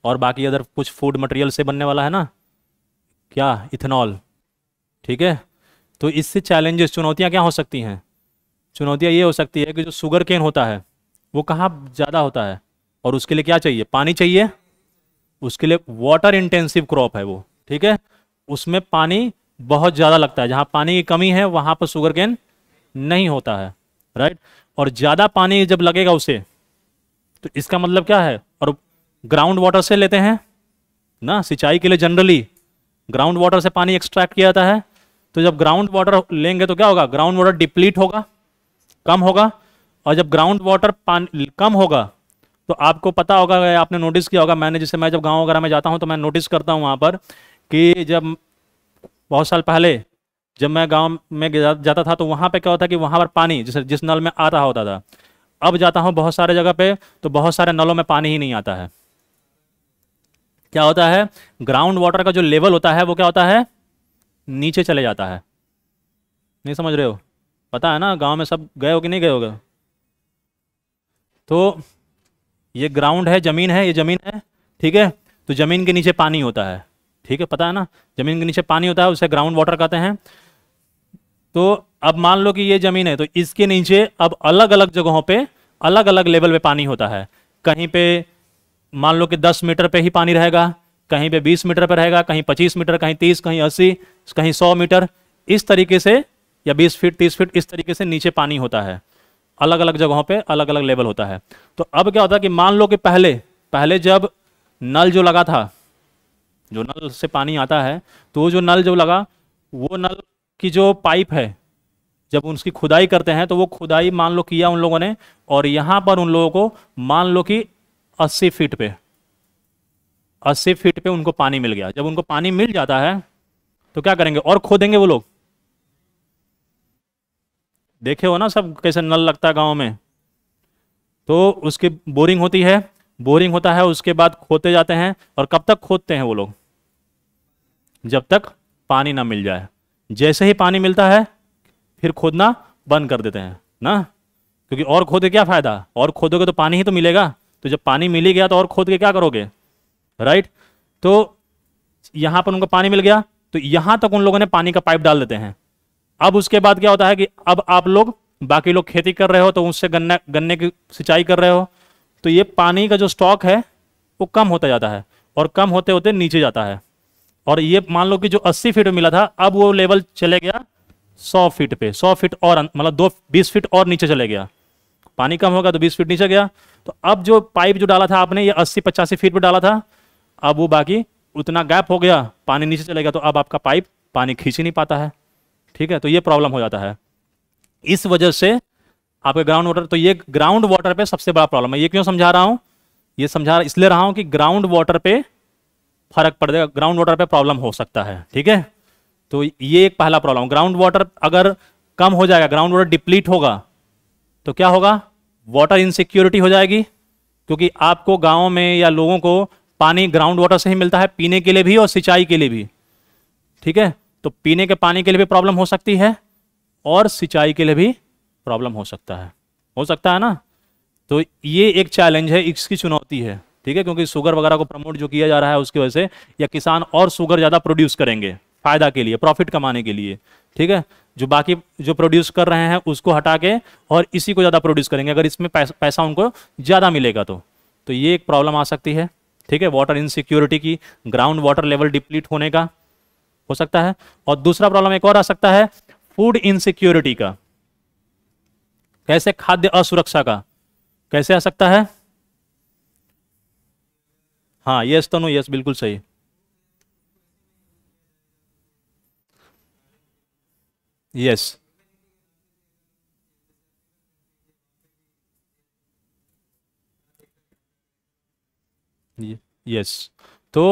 और बाकी अदर कुछ फूड मटेरियल से बनने वाला है ना क्या इथेनॉल ठीक है तो इससे चैलेंजेस चुनौतियाँ क्या हो सकती हैं चुनौतियाँ ये हो सकती है कि जो शुगर केन होता है वो कहाँ ज़्यादा होता है और उसके लिए क्या चाहिए पानी चाहिए उसके लिए वाटर इंटेंसिव क्रॉप है वो ठीक है उसमें पानी बहुत ज़्यादा लगता है जहाँ पानी की कमी है वहाँ पर शुगर केन नहीं होता है राइट और ज़्यादा पानी जब लगेगा उसे तो इसका मतलब क्या है और ग्राउंड वाटर से लेते हैं ना सिंचाई के लिए जनरली ग्राउंड वाटर से पानी एक्सट्रैक्ट किया जाता है तो जब ग्राउंड वाटर लेंगे तो क्या होगा ग्राउंड वाटर डिप्लीट होगा कम होगा और जब ग्राउंड वाटर कम होगा तो आपको पता होगा आपने नोटिस किया होगा मैंने जैसे मैं जब गाँव वगैरह में जाता हूँ तो मैं नोटिस करता हूँ वहां पर कि जब बहुत साल पहले जब मैं गांव में जाता था तो वहां पे क्या होता कि वहां पर पानी जैसे जिस नल में आ रहा होता था अब जाता हूं बहुत सारे जगह पे तो बहुत सारे नलों में पानी ही नहीं आता है क्या होता है ग्राउंड वाटर का जो लेवल होता है वो क्या होता है नीचे चले जाता है नहीं समझ रहे हो पता है ना गांव में सब गए हो कि नहीं गए गए तो ये ग्राउंड है ज़मीन है ये ज़मीन है ठीक है तो ज़मीन के नीचे पानी होता है ठीक है पता है ना ज़मीन के नीचे पानी होता है उसे ग्राउंड वाटर कहते हैं तो अब मान लो कि ये जमीन है तो इसके नीचे अब अलग अलग जगहों पे अलग अलग लेवल पे पानी होता है कहीं पे मान लो कि 10 मीटर पे ही पानी रहेगा कहीं पे 20 मीटर पे रहेगा कहीं 25 मीटर कहीं 30 कहीं 80 कहीं 100 मीटर इस तरीके से या 20 फीट 30 फीट इस तरीके से नीचे पानी होता है अलग अलग जगहों पर अलग अलग लेवल होता है तो अब क्या होता है कि मान लो कि पहले पहले जब नल जो लगा था जो नल से पानी आता है तो जो नल जो लगा वो नल कि जो पाइप है जब उसकी खुदाई करते हैं तो वो खुदाई मान लो किया उन लोगों ने और यहां पर उन लोगों को मान लो कि अस्सी फीट पे अस्सी फीट पे उनको पानी मिल गया जब उनको पानी मिल जाता है तो क्या करेंगे और खोदेंगे वो लोग देखे हो ना सब कैसे नल लगता है गाँव में तो उसकी बोरिंग होती है बोरिंग होता है उसके बाद खोते जाते हैं और कब तक खोदते हैं वो लोग जब तक पानी ना मिल जाए जैसे ही पानी मिलता है फिर खोदना बंद कर देते हैं ना क्योंकि और खोदे क्या फ़ायदा और खोदोगे तो पानी ही तो मिलेगा तो जब पानी मिल ही गया तो और खोद के क्या करोगे राइट तो यहां पर उनको पानी मिल गया तो यहां तक उन लोगों ने पानी का पाइप डाल देते हैं अब उसके बाद क्या होता है कि अब आप लोग बाकी लोग खेती कर रहे हो तो उससे गन्ना गन्ने की सिंचाई कर रहे हो तो ये पानी का जो स्टॉक है वो कम होता जाता है और कम होते होते नीचे जाता है और ये मान लो कि जो 80 फीट मिला था अब वो लेवल चले गया 100 फीट पे 100 फीट और मतलब दो 20 फीट और नीचे चले गया पानी कम होगा तो 20 फीट नीचे गया तो अब जो पाइप जो डाला था आपने ये 80 पचासी फीट पे डाला था अब वो बाकी उतना गैप हो गया पानी नीचे चले गया तो अब आपका पाइप पानी खींच ही नहीं पाता है ठीक है तो ये प्रॉब्लम हो जाता है इस वजह से आपके ग्राउंड वाटर तो ये ग्राउंड वाटर पे सबसे बड़ा प्रॉब्लम है ये क्यों समझा रहा हूँ ये समझा इसलिए रहा हूँ कि ग्राउंड वाटर पे फर्क पड़ जाएगा ग्राउंड वाटर पे प्रॉब्लम हो सकता है ठीक है तो ये एक पहला प्रॉब्लम ग्राउंड वाटर अगर कम हो जाएगा ग्राउंड वाटर डिप्लीट होगा तो क्या होगा वाटर इनसिक्योरिटी हो जाएगी क्योंकि आपको गाँव में या लोगों को पानी ग्राउंड वाटर से ही मिलता है पीने के लिए भी और सिंचाई के लिए भी ठीक है तो पीने के पानी के लिए भी प्रॉब्लम हो सकती है और सिंचाई के लिए भी प्रॉब्लम हो सकता है हो सकता है ना तो ये एक चैलेंज है इसकी चुनौती है ठीक है क्योंकि शुगर वगैरह को प्रमोट जो किया जा रहा है उसकी वजह से या किसान और शुगर ज़्यादा प्रोड्यूस करेंगे फायदा के लिए प्रॉफिट कमाने के लिए ठीक है जो बाकी जो प्रोड्यूस कर रहे हैं उसको हटा के और इसी को ज़्यादा प्रोड्यूस करेंगे अगर इसमें पैसा, पैसा उनको ज़्यादा मिलेगा तो तो ये एक प्रॉब्लम आ सकती है ठीक है वाटर इनसिक्योरिटी की ग्राउंड वाटर लेवल डिप्लीट होने का हो सकता है और दूसरा प्रॉब्लम एक और आ सकता है फूड इनसिक्योरिटी का कैसे खाद्य असुरक्षा का कैसे आ सकता है हाँ यस तनु यस बिल्कुल सही यस यस तो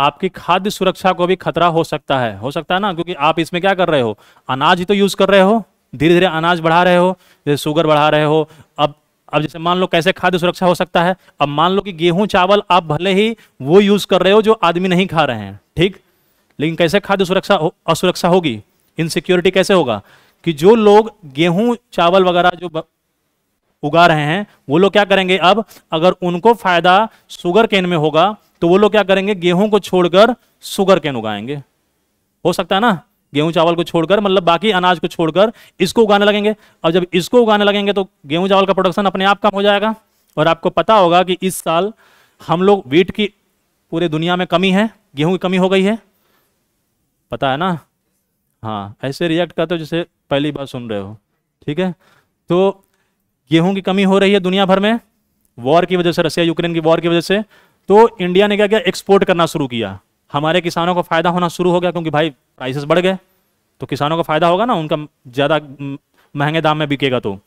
आपकी खाद्य सुरक्षा को भी खतरा हो सकता है हो सकता है ना क्योंकि आप इसमें क्या कर रहे हो अनाज ही तो यूज कर रहे हो धीरे धीरे अनाज बढ़ा रहे हो जैसे शुगर बढ़ा रहे हो अब अब जैसे मान लो कैसे खाद्य सुरक्षा हो सकता है अब मान लो कि गेहूं चावल आप भले ही वो यूज कर रहे हो जो आदमी नहीं खा रहे हैं ठीक लेकिन कैसे खाद्य सुरक्षा असुरक्षा होगी इनसिक्योरिटी कैसे होगा कि जो लोग गेहूं चावल वगैरह जो उगा रहे हैं वो लोग क्या करेंगे अब अगर उनको फायदा शुगर केन में होगा तो वो लोग क्या करेंगे गेहूं को छोड़कर शुगर केन उगाएंगे हो सकता है ना गेहूं चावल को छोड़कर मतलब बाकी अनाज को छोड़कर इसको उगाने लगेंगे और जब इसको उगाने लगेंगे तो गेहूं चावल का प्रोडक्शन अपने आप कम हो जाएगा और आपको पता होगा कि इस साल हम लोग वीट की पूरे दुनिया में कमी है गेहूं की कमी हो गई है पता है ना हाँ ऐसे रिएक्ट करते हो जैसे पहली बार सुन रहे हो ठीक है तो गेहूं की कमी हो रही है दुनिया भर में वॉर की वजह से रसिया यूक्रेन की वॉर की वजह से तो इंडिया ने क्या किया एक्सपोर्ट करना शुरू किया हमारे किसानों को फायदा होना शुरू हो गया क्योंकि भाई प्राइसेस बढ़ गए तो किसानों का फ़ायदा होगा ना उनका ज़्यादा महंगे दाम में बिकेगा तो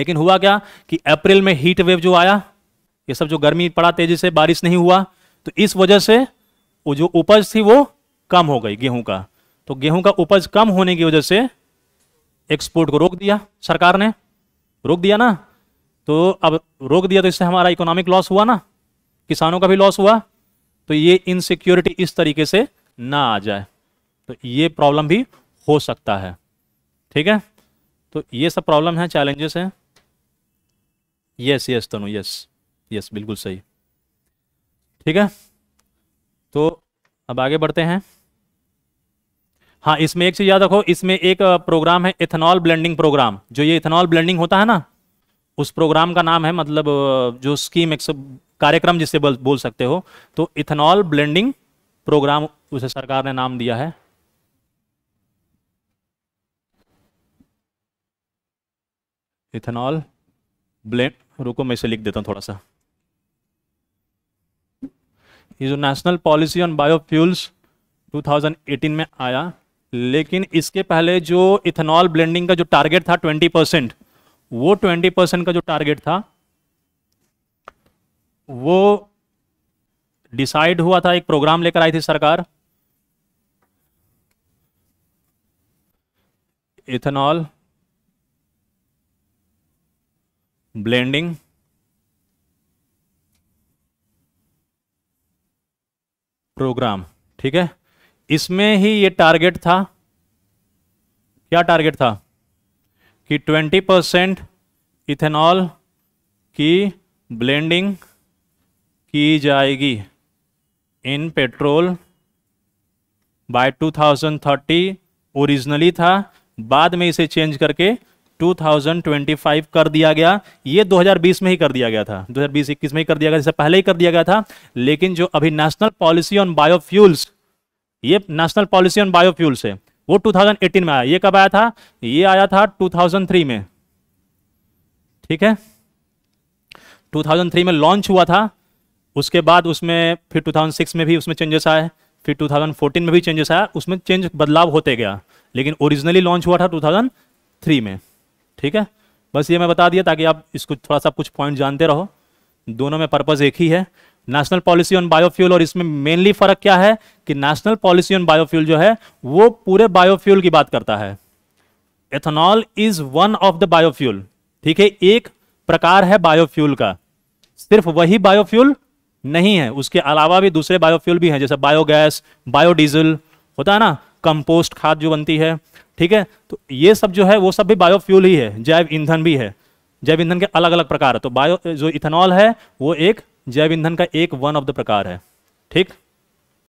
लेकिन हुआ क्या कि अप्रैल में हीट वेव जो आया ये सब जो गर्मी पड़ा तेज़ी से बारिश नहीं हुआ तो इस वजह से वो जो उपज थी वो कम हो गई गेहूं का तो गेहूं का उपज कम होने की वजह से एक्सपोर्ट को रोक दिया सरकार ने रोक दिया ना तो अब रोक दिया तो इससे हमारा इकोनॉमिक लॉस हुआ ना किसानों का भी लॉस हुआ तो ये इनसिक्योरिटी इस तरीके से ना आ जाए तो ये प्रॉब्लम भी हो सकता है ठीक है तो ये सब प्रॉब्लम है चैलेंजेस हैं yes yes Tanu yes yes बिल्कुल सही ठीक है तो अब आगे बढ़ते हैं हाँ इसमें एक चीज याद रखो इसमें एक प्रोग्राम है इथेनॉल ब्लेंडिंग प्रोग्राम जो ये इथेनॉल ब्लेंडिंग होता है ना उस प्रोग्राम का नाम है मतलब जो स्कीम एक कार्यक्रम जिसे बोल सकते हो तो इथेनॉल ब्लेंडिंग प्रोग्राम उसे सरकार ने नाम दिया है इथेनॉल ब्लेंड रुको मैं इसे लिख देता हूँ थोड़ा सा ये जो नेशनल पॉलिसी ऑन बायोफ्यूल्स 2018 में आया लेकिन इसके पहले जो इथेनॉल ब्लेंडिंग का जो टारगेट था 20 परसेंट वो 20 परसेंट का जो टारगेट था वो डिसाइड हुआ था एक प्रोग्राम लेकर आई थी सरकार इथेनॉल ब्लेंडिंग प्रोग्राम ठीक है इसमें ही ये टारगेट था क्या टारगेट था कि 20 परसेंट इथेनॉल की ब्लेंडिंग की जाएगी इन पेट्रोल बाय 2030 ओरिजिनली था बाद में इसे चेंज करके 2025 कर दिया गया ये 2020 में ही कर दिया गया था 2021 में ही कर दिया गया इससे पहले ही कर दिया गया था लेकिन जो अभी नेशनल पॉलिसी ऑन बायोफ्यूल्स ये नेशनल पॉलिसी ऑन बायोफ्यूल्स है वो 2018 में आया ये कब आया था ये आया था 2003 में ठीक है 2003 में लॉन्च हुआ था उसके बाद उसमें फिर 2006 में भी उसमें चेंजेस आए फिर 2014 में भी चेंजेस आया उसमें चेंज बदलाव होते गया लेकिन ओरिजिनली लॉन्च हुआ था 2003 में ठीक है बस ये मैं बता दिया ताकि आप इसको थोड़ा सा कुछ पॉइंट जानते रहो दोनों में पर्पज़ एक ही है नेशनल पॉलिसी ऑन बायोफ्यूल और इसमें मेनली फर्क क्या है कि नेशनल पॉलिसी ऑन बायोफ्यूल जो है वो पूरे बायोफ्यूल की बात करता है ethanol is one of the biofuel ठीक है एक प्रकार है बायोफ्यूल का सिर्फ वही बायोफ्यूल नहीं है उसके अलावा भी दूसरे बायोफ्यूल भी हैं जैसे बायोगैस बायोडीजल होता है ना कंपोस्ट खाद जो बनती है ठीक है तो ये सब जो है वो सब भी बायोफ्यूल ही है जैव ईंधन भी है जैव ईंधन के अलग अलग प्रकार है तो बायो जो इथेनॉल है वो एक जैव ईंधन का एक वन ऑफ द प्रकार है ठीक